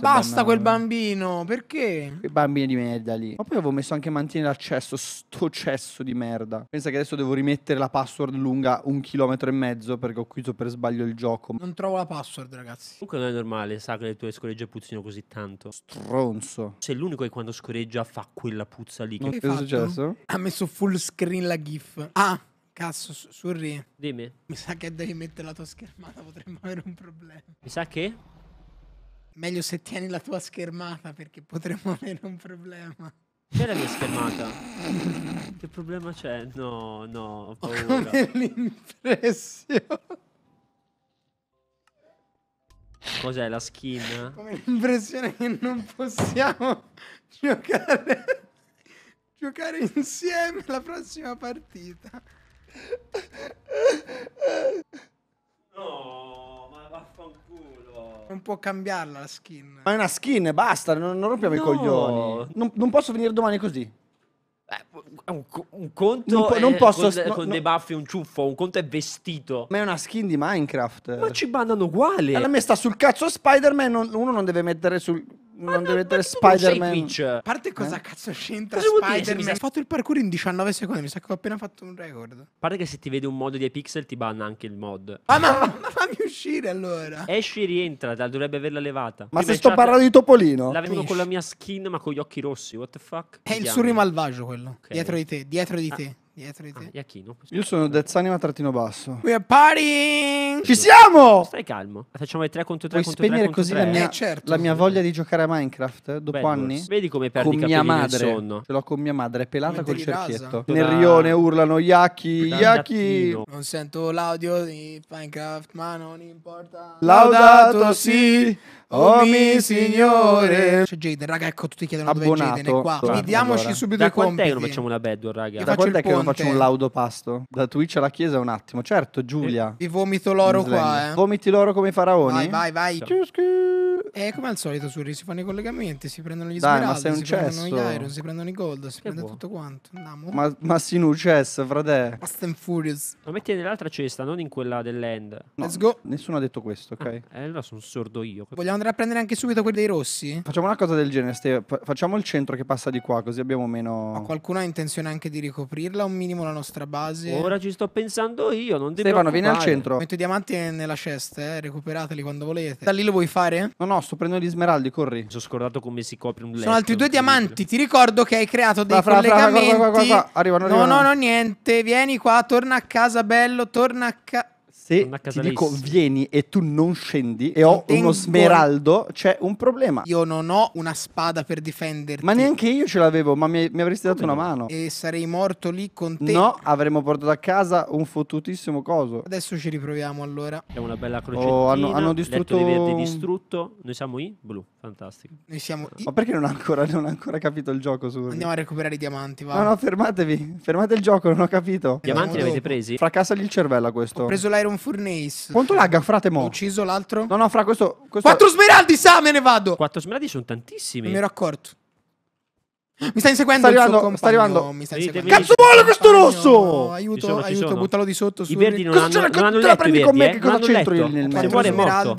Cioè, Basta bambino. quel bambino, perché? Quei bambini di merda lì. Ma poi avevo messo anche mantenere l'accesso, sto cesso di merda. Pensa che adesso devo rimettere la password lunga un chilometro e mezzo perché ho chiuso per sbaglio il gioco. Non trovo la password, ragazzi. Comunque non è normale, sa che le tue scoregge puzzino così tanto. Stronzo. Sei l'unico che quando scoreggia fa quella puzza lì. che, che è fatto? successo? Ha messo full screen la GIF. Ah! Cazzo, sorri. Dimmi. Mi sa che devi mettere la tua schermata, potremmo avere un problema. Mi sa che? Meglio se tieni la tua schermata perché potremmo avere un problema. C'è la mia schermata? che problema c'è? No, no, ho paura. Ho come l'impressione. Cos'è la skin? Come l'impressione che non possiamo giocare, giocare insieme la prossima partita. No vaffanculo. Non può cambiarla la skin. Ma è una skin, basta, non, non rompiamo no. i coglioni. Non, non, posso venire domani così. Eh, un, un, conto non, po non posso con, no, con no. dei baffi un ciuffo, un conto è vestito. Ma è una skin di Minecraft. Ma ci bandano uguale. A me sta sul cazzo Spider-Man, uno non deve mettere sul non deve essere Spider-Man. A parte cosa eh? cazzo c'entra Spider-Man? Sa... Ho fatto il parkour in 19 secondi, mi sa che ho appena fatto un record. A parte che se ti vede un mod di pixel ti banna anche il mod. Ah, ma, ma, fammi uscire allora. Esci e rientra, dovrebbe averla levata. Ma Prima se sto parlando di Topolino. La vedo con la mia skin ma con gli occhi rossi, what the fuck? È il surri malvagio quello, okay. dietro di te, dietro di ah. te dietro di ah, te. Ah, Iachino. Io sono Dezzanima trattino basso. We are partying! Ci siamo! Stai calmo. Facciamo le 3 contro 3 Puoi contro spegnere 3 così contro la mia, Eh, certo. la mia voglia di giocare a Minecraft dopo Bad anni? Wars. Vedi come perdi Con i mia capelli nel sonno. Ce l'ho con mia madre, pelata Come col te rasa. cerchietto. Nel rione urlano Yaki, Yaki. Non sento l'audio di Minecraft, ma non importa. Laudato sì, Oh, oh mi signore. C'è Jaden, raga, ecco, tutti chiedono Abbonato. dove è Jaden, è qua. Quindi allora. subito da i compiti. Da quant'è che non facciamo una beddo, raga? Io da quant'è che non facciamo un laudo pasto? Da Twitch alla chiesa un attimo. Certo, Giulia. Vi vomito l'oro qua, eh. Vomiti l'oro come i faraoni. Vai, vai, vai. E eh, come al solito Suri si fanno i collegamenti, si prendono gli Dai, smeraldi, ma sei un si cesso. prendono gli iron, si prendono i gold, si che prende buono. tutto quanto. Andiamo. Ma, ma si un frate. Fast and Furious. Lo metti nell'altra cesta, non in quella dell'end. No, Let's go. Nessuno ha detto questo, ok? Ah, eh, allora sono sordo io. Vogliamo andare a prendere anche subito quelli dei rossi? Facciamo una cosa del genere, Steve. Facciamo il centro che passa di qua, così abbiamo meno. Ma qualcuno ha intenzione anche di ricoprirla un minimo la nostra base? Ora ci sto pensando io, non devo. Stefano, vieni al centro. Metto i diamanti nella cesta, eh. Recuperateli quando volete. Da lì lo vuoi fare? No, no, sto prendendo gli smeraldi, corri. Mi sono scordato come si copre un letto. Sono altri due diamanti. Ti ricordo che hai creato dei fra, collegamenti. Fra, fra, Arrivano, arrivano. No, no, no, niente. Vieni qua, torna a casa, bello, torna a casa se ti dico vieni e tu non scendi e ho Tengo... uno smeraldo, c'è un problema. Io non ho una spada per difenderti. Ma neanche io ce l'avevo, ma mi, mi avresti dato Come una no? mano. E sarei morto lì con te. No, avremmo portato a casa un fottutissimo coso. Adesso ci riproviamo allora. È una bella crocetina. Oh, hanno, hanno distrutto... Letto di verde distrutto. Noi siamo i blu, fantastico. Noi siamo i... Ma perché non ha ancora, non ancora capito il gioco su... Andiamo a recuperare i diamanti, va. No, no, fermatevi. Fermate il gioco, non ho capito. Diamanti li avete presi? Fracassagli il cervello a questo. Ho preso l'Iron Furnace. Quanto lagga, frate, mo? Ho ucciso l'altro? No, no, fra questo... questo... Quattro smeraldi, sa, me ne vado! Quattro smeraldi sono tantissimi. Non mi ero accorto. Mi sta inseguendo sta arrivando, sta arrivando. Mi sta inseguendo. Cazzo vuole questo rosso? No, aiuto, sono, aiuto, buttalo di sotto. I verdi non cosa hanno, non hanno letto prendi con me, eh? che cosa c'entro io nel mezzo? Se vuole morto.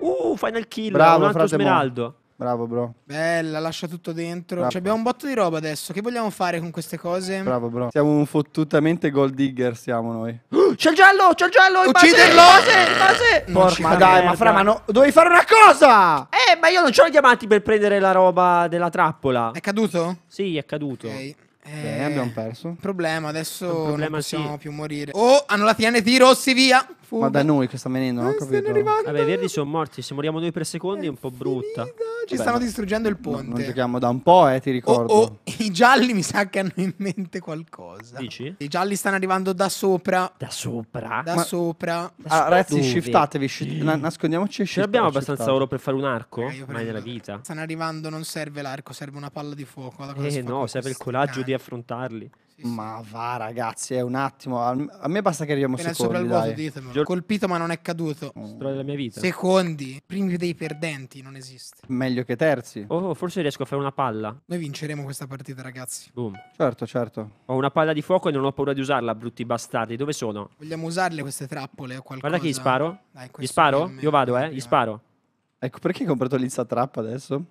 Uh, final kill, Bravo, un altro smeraldo. Bravo, bro. Bella, lascia tutto dentro. Cioè, abbiamo un botto di roba adesso. Che vogliamo fare con queste cose? Bravo, bro. Siamo un fottutamente gold digger, siamo noi. c'è il giallo, c'è il giallo. Ucciderlo! Base, base. Porca, ma dai, ma fra, ma no, dovevi fare una cosa. Eh, ma io non ho i diamanti per prendere la roba della trappola. È caduto? Sì, è caduto. Ok. Eh, Beh, abbiamo perso. Problema, adesso problema, non possiamo sì. più morire. Oh, hanno la TNT, Rossi, via! Fuga. Ma da noi che sta venendo, non ho eh, capito. Vabbè, i verdi sono morti, se moriamo noi per secondi è un po' brutta. Finita. Ci Vabbè, stanno distruggendo il ponte. Non, non giochiamo da un po', eh, ti oh, ricordo. Oh, oh, i gialli mi sa che hanno in mente qualcosa. Dici? I gialli stanno arrivando da sopra. Da sopra? Da Ma... sopra. ah, ragazzi, dove? shiftatevi, shi... Na- nascondiamoci e shiftate. abbiamo abbastanza shiftate. oro per fare un arco? Eh, Mai nella vita. Stanno arrivando, non serve l'arco, serve una palla di fuoco. Eh no, serve il coraggio di affrontarli. Sì, ma va ragazzi, è un attimo. A me basta che arriviamo secondi. Sopra il vuoto, Voto, Gior- Colpito ma non è caduto. Mm. Storia della mia vita. Secondi, primi dei perdenti, non esiste. Meglio che terzi. Oh, forse riesco a fare una palla. Noi vinceremo questa partita, ragazzi. Boom. Certo, certo. Ho una palla di fuoco e non ho paura di usarla, brutti bastardi. Dove sono? Vogliamo usarle queste trappole o qualcosa? Guarda che gli sparo. Dai, gli sparo? Io vado, eh. Gli sparo. Ecco, perché hai comprato l'insta trap adesso?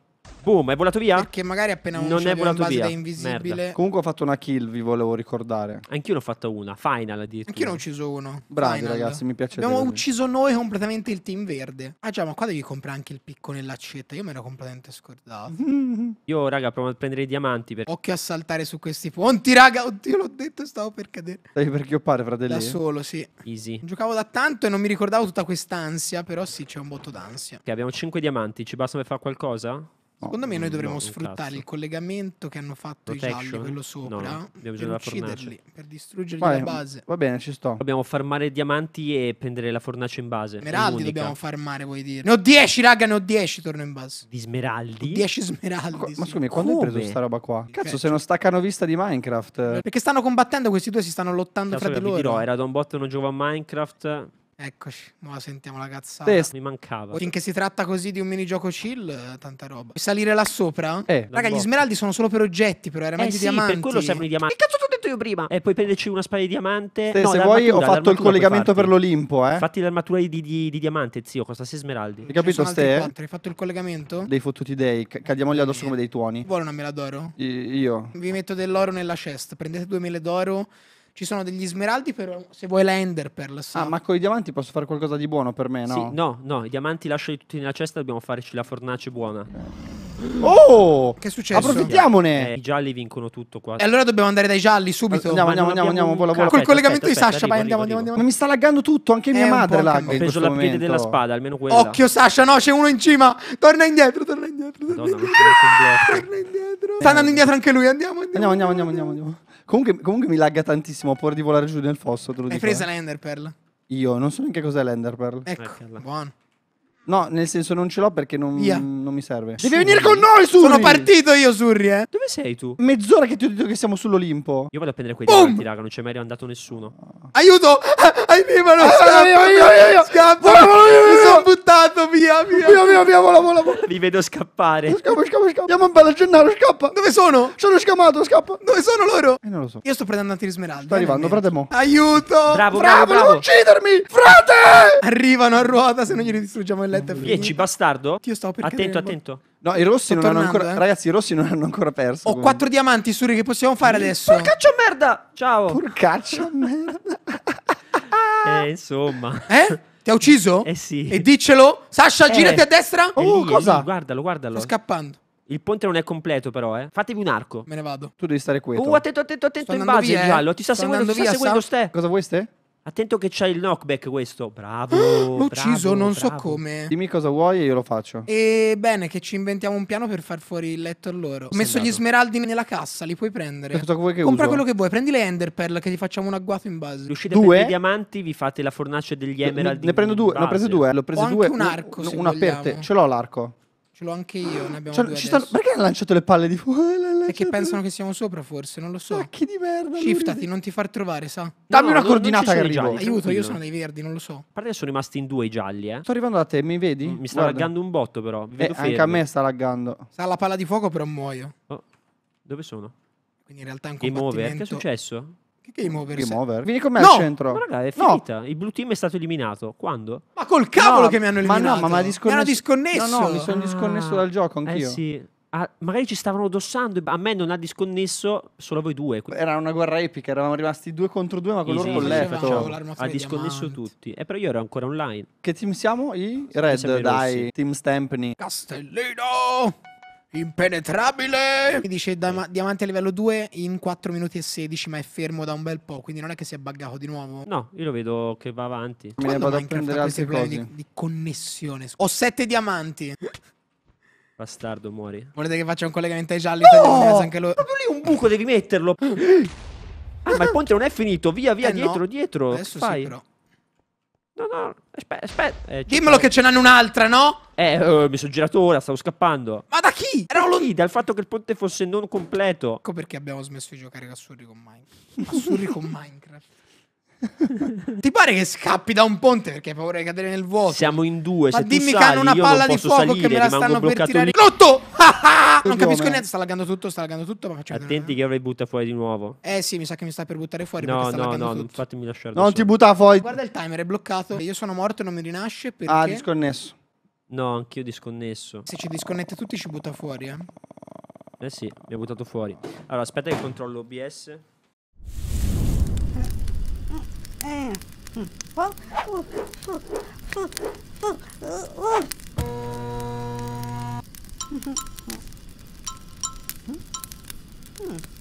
Boom, è volato via? Perché magari appena uno non è volato via. invisibile. Merda. Comunque ho fatto una kill, vi volevo ricordare. Anch'io ne ho fatta una, final addirittura. Anch'io ne ho ucciso uno. Bravi final. ragazzi, mi piace. Abbiamo ucciso noi completamente il team verde. Ah già, ma qua devi comprare anche il picco nell'accetta. Io me l'ero completamente scordato. Io, raga, provo a prendere i diamanti. Per... Occhio a saltare su questi ponti, raga. Oddio, l'ho detto, stavo per cadere. Stai per chioppare, fratello? Da solo, sì. Easy. Giocavo da tanto e non mi ricordavo tutta quest'ansia, però sì, c'è un botto d'ansia. Ok, abbiamo 5 diamanti. Ci basta per fare qualcosa? Secondo me noi dovremmo no, sfruttare il collegamento che hanno fatto Protection? i gialli, quello sopra, no, no. per ucciderli, per distruggergli Vai, la base. Va bene, ci sto. Dobbiamo farmare diamanti e prendere la fornace in base. Smeraldi dobbiamo farmare, vuoi dire. Ne ho 10, raga, ne ho 10, torno in base. Di smeraldi? 10 smeraldi. Ma, ma scusami, quando Come? hai preso sta roba qua? Cazzo, se non staccano vista di Minecraft. Eh. Perché stanno combattendo, questi due si stanno lottando Cazzo, fra di loro. Dirò, era da un bot non giocava a Minecraft... Eccoci, ora sentiamo la cazzata. Test. Mi mancava. Finché si tratta così di un minigioco chill, eh, tanta roba. Puoi salire là sopra? Eh. Raga, gli smeraldi sono solo per oggetti, però era eh meglio sì, diamanti. per quello servono i diamanti. Che cazzo ti ho detto io prima? E eh, puoi prenderci una spada di diamante. Sì, no, se vuoi ho fatto il collegamento per l'Olimpo, eh. Fatti l'armatura di, di, di, diamante, zio, costa 6 smeraldi. Hai capito ste? Hai fatto il collegamento? Dei fottuti dei, cadiamogli addosso eh. come dei tuoni. Vuole una mela d'oro? Io. Vi metto dell'oro nella chest, prendete 2000 d'oro ci sono degli smeraldi per, se vuoi l'ender Ender Pearls. Ah, ma con i diamanti posso fare qualcosa di buono per me, no? Sì, no, no, i diamanti lasciali tutti nella cesta, dobbiamo farci la fornace buona. Oh! Che è successo? Approfittiamone! Eh, I gialli vincono tutto qua. E allora dobbiamo andare dai gialli subito. Andiamo, andiamo, andiamo, andiamo, vola, vola. Col collegamento aspetta, di Sasha, vai, andiamo, arrivo. andiamo. Ma mi sta laggando tutto, anche è mia madre lagga Ho preso la piede della spada, almeno quella. Occhio Sasha, no, c'è uno in cima. Torna indietro, torna indietro. Torna, Madonna, indietro. Torna indietro. Sta andando indietro anche lui, andiamo, andiamo, andiamo, andiamo. andiamo. Comunque, comunque mi lagga tantissimo, ho paura di volare giù nel fosso, te lo Hai dico. preso eh. l'Enderpearl? Io non so neanche cos'è l'Enderpearl. Ecco, Eccola. buono. No, nel senso non ce l'ho perché non, Via. non mi serve. Devi venire con noi, Surri! Sono partito io, Surri, eh. Dove sei tu? Mezz'ora che ti ho detto che siamo sull'Olimpo. Io vado a prendere quei Boom! diamanti, raga, non c'è mai andato nessuno. Aiuto! Ah, Aiutano! Ah, Aiutano! vedo scappare. Scappa, scappa, scappa. Andiamo a bella Gennaro, scappa. Dove sono? Sono scamato, scappa. Dove sono loro? E eh, non lo so. Io sto prendendo Antiri Smeralda. Sto eh, arrivando, frate mo. Aiuto! Bravo, bravo, bravo. Non uccidermi! Frate! Arrivano a ruota se non glieli distruggiamo il letto e Riesci, bastardo? Io stavo per Attento, attento. No, i rossi sto non tornando, hanno ancora. Eh. Ragazzi, i rossi non hanno ancora perso. Ho comunque. quattro diamanti, Suri, che possiamo fare mm. adesso? Porcaccia merda! Ciao! Porcaccia merda! eh, insomma. Eh? Ti ha ucciso? Eh sì. E diccelo. Sascia, eh. girati a destra. Eh, oh, lì, cosa? Lì, guardalo, guardalo. Sta scappando. Il ponte non è completo, però, eh. Fatevi un arco. Me ne vado. Tu devi stare qui. Oh, attento, attento, attento. Sto in base, via, eh. giallo. Ti sta Sto seguendo, ti via, sta seguendo, Ste. Cosa vuoi, Ste? Attento che c'è il knockback questo. Bravo. L'ho ucciso, bravo, non bravo. so come. Dimmi cosa vuoi e io lo faccio. E bene, che ci inventiamo un piano per far fuori il letto a loro. Ho messo gli smeraldi nella cassa, li puoi prendere. Cosa vuoi che Compra uso? quello che vuoi, prendi le Ender Pearl che ti facciamo un agguato in base. Riuscite due? a prendere i diamanti, vi fate la fornace degli emerald. Ne, ne prendo due, ne ho prese due, eh. l'ho preso due. un arco, un, se una per te. Ce l'ho l'arco. Ce l'ho anche io, ne abbiamo cioè, due. Stanno... Perché hanno lanciato le palle di fuoco? Perché eccetera. Cioè, pensano che siamo sopra, forse, non lo so. Sacchi di merda. Shiftati, non ti far trovare, sa. Dammi una coordinata che arrivo. Aiuto, io sono dei verdi, non lo so. A parte sono rimasti in due i gialli, eh. Sto arrivando da te, mi vedi? Mi sta Guarda. laggando un botto, però. Mi eh, vedo anche a me sta laggando. Sta la palla di fuoco, però muoio. Oh. Dove sono? Quindi in realtà è un Game over. Che è successo? Che game over? Game over. Vieni con me no! al centro. Ma raga, è finita. No! Il blue team è stato eliminato. Quando? Ma col cavolo no, che mi hanno eliminato. Ma no, ma, ma disconnesso. Mi hanno disconnesso. No, no, mi sono disconnesso ah, dal gioco eh anch'io. Eh sì a, ah, magari ci stavano addossando, a me non ha disconnesso solo voi due. Era una guerra epica, eravamo rimasti due contro due, ma con loro con l'Efeto. Ha disconnesso diamanti. tutti, e eh, però io ero ancora online. Che team siamo? I Red, sì, dai, Team Stampney. Castellino! Impenetrabile! Mi dice da- diamante a livello 2 in 4 minuti e 16, ma è fermo da un bel po', quindi non è che si è buggato di nuovo. No, io lo vedo che va avanti. Mi ne vado a prendere altre cose. Di, di connessione. Ho 7 diamanti. Bastardo, muori. Volete che faccia un collegamento ai gialli? No! Anche lo... Proprio lì un buco, devi metterlo. ah, ma il ponte non è finito. Via, via, eh dietro, no. dietro. Adesso Fai. Sì, però. No, no, aspetta, aspetta. Eh, Dimmelo che ce n'hanno un'altra, no? Eh, uh, mi sono girato ora, stavo scappando. Ma da chi? Era da chi? Dal fatto che il ponte fosse non completo. Ecco perché abbiamo smesso di giocare a Surri con Minecraft. A Surri con Minecraft. Ti pare che scappi da un ponte perché hai paura di cadere nel vuoto? Siamo in due. Ma se dimmi che hanno una palla di fuoco salire, che me la stanno per tirare. Lì. Lotto! non capisco niente. Sta laggando tutto, sta laggando tutto. Ma Attenti che avrei butta fuori di nuovo. Eh sì, mi sa che mi sta per buttare fuori. No, no, no. Tutto. Fatemi lasciare. Non ti butta fuori. Guarda il timer, è bloccato. Io sono morto e non mi rinasce. Perché... Ah, disconnesso. No, anch'io disconnesso. Se ci disconnette tutti, ci butta fuori, eh. Eh sì, mi ha buttato fuori. Allora, aspetta che controllo OBS. 嗯，我我我我我我。嗯嗯，嗯。